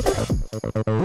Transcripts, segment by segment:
Thank you.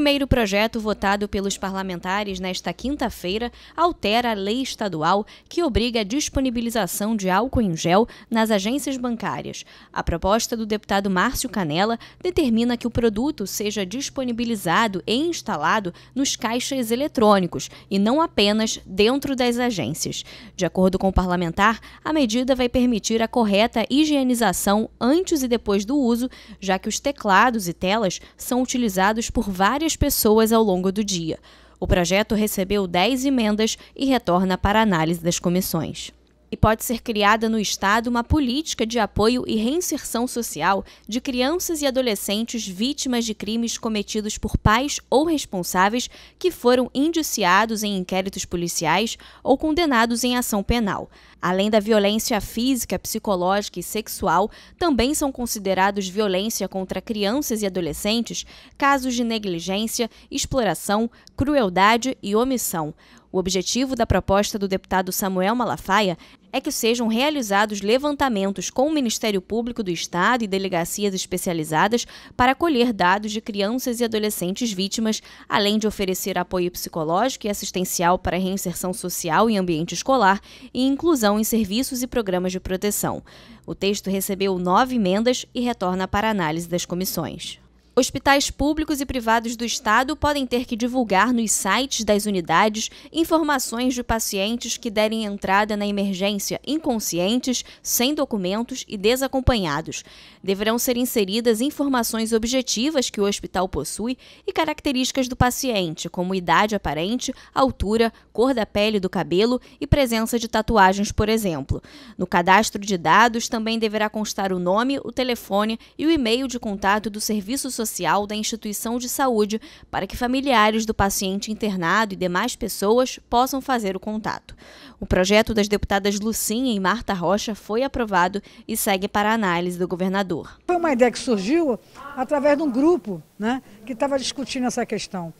primeiro projeto votado pelos parlamentares nesta quinta-feira altera a lei estadual que obriga a disponibilização de álcool em gel nas agências bancárias. A proposta do deputado Márcio Canela determina que o produto seja disponibilizado e instalado nos caixas eletrônicos e não apenas dentro das agências. De acordo com o parlamentar, a medida vai permitir a correta higienização antes e depois do uso, já que os teclados e telas são utilizados por várias várias pessoas ao longo do dia. O projeto recebeu 10 emendas e retorna para análise das comissões. E pode ser criada no Estado uma política de apoio e reinserção social de crianças e adolescentes vítimas de crimes cometidos por pais ou responsáveis que foram indiciados em inquéritos policiais ou condenados em ação penal. Além da violência física, psicológica e sexual, também são considerados violência contra crianças e adolescentes casos de negligência, exploração, crueldade e omissão. O objetivo da proposta do deputado Samuel Malafaia é que sejam realizados levantamentos com o Ministério Público do Estado e delegacias especializadas para colher dados de crianças e adolescentes vítimas, além de oferecer apoio psicológico e assistencial para reinserção social em ambiente escolar e inclusão em serviços e programas de proteção. O texto recebeu nove emendas e retorna para análise das comissões. Hospitais públicos e privados do estado podem ter que divulgar nos sites das unidades informações de pacientes que derem entrada na emergência inconscientes, sem documentos e desacompanhados. Deverão ser inseridas informações objetivas que o hospital possui e características do paciente, como idade aparente, altura, cor da pele e do cabelo e presença de tatuagens, por exemplo. No cadastro de dados também deverá constar o nome, o telefone e o e-mail de contato do serviço social social da instituição de saúde para que familiares do paciente internado e demais pessoas possam fazer o contato. O projeto das deputadas Lucinha e Marta Rocha foi aprovado e segue para a análise do governador. Foi uma ideia que surgiu através de um grupo né, que estava discutindo essa questão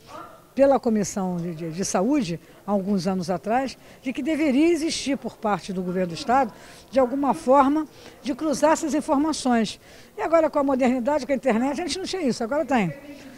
pela Comissão de, de, de Saúde, há alguns anos atrás, de que deveria existir por parte do governo do Estado, de alguma forma, de cruzar essas informações. E agora, com a modernidade, com a internet, a gente não tinha isso, agora tem.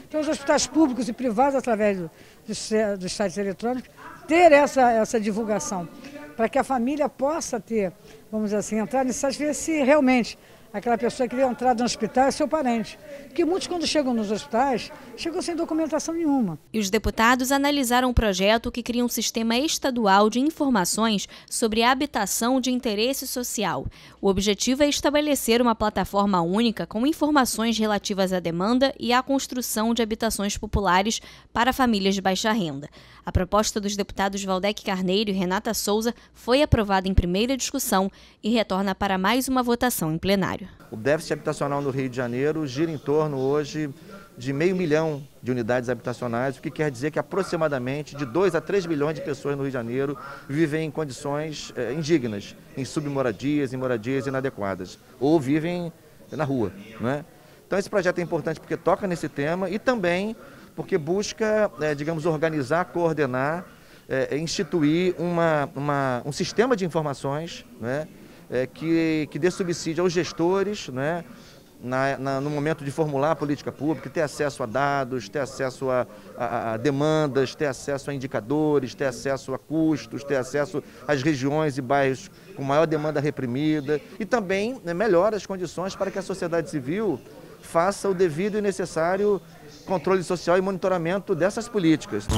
Então, os hospitais públicos e privados, através do, dos, dos sites eletrônicos, ter essa, essa divulgação, para que a família possa ter, vamos dizer assim, entrar nesse site, ver se realmente Aquela pessoa que veio entrar no hospital é seu parente. Porque muitos, quando chegam nos hospitais, chegam sem documentação nenhuma. E os deputados analisaram o projeto que cria um sistema estadual de informações sobre habitação de interesse social. O objetivo é estabelecer uma plataforma única com informações relativas à demanda e à construção de habitações populares para famílias de baixa renda. A proposta dos deputados Valdec Carneiro e Renata Souza foi aprovada em primeira discussão e retorna para mais uma votação em plenário. O déficit habitacional no Rio de Janeiro gira em torno hoje de meio milhão de unidades habitacionais, o que quer dizer que aproximadamente de 2 a 3 milhões de pessoas no Rio de Janeiro vivem em condições eh, indignas, em submoradias, em moradias inadequadas, ou vivem na rua. Né? Então esse projeto é importante porque toca nesse tema e também porque busca, eh, digamos, organizar, coordenar, eh, instituir uma, uma, um sistema de informações, né? é, que, que dê subsídio aos gestores, né? Na, na, no momento de formular a política pública, ter acesso a dados, ter acesso a, a, a, demandas, ter acesso a indicadores, ter acesso a custos, ter acesso às regiões e bairros com maior demanda reprimida e também né, melhora as condições para que a sociedade civil faça o devido e necessário controle social e monitoramento dessas políticas.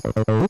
Salud.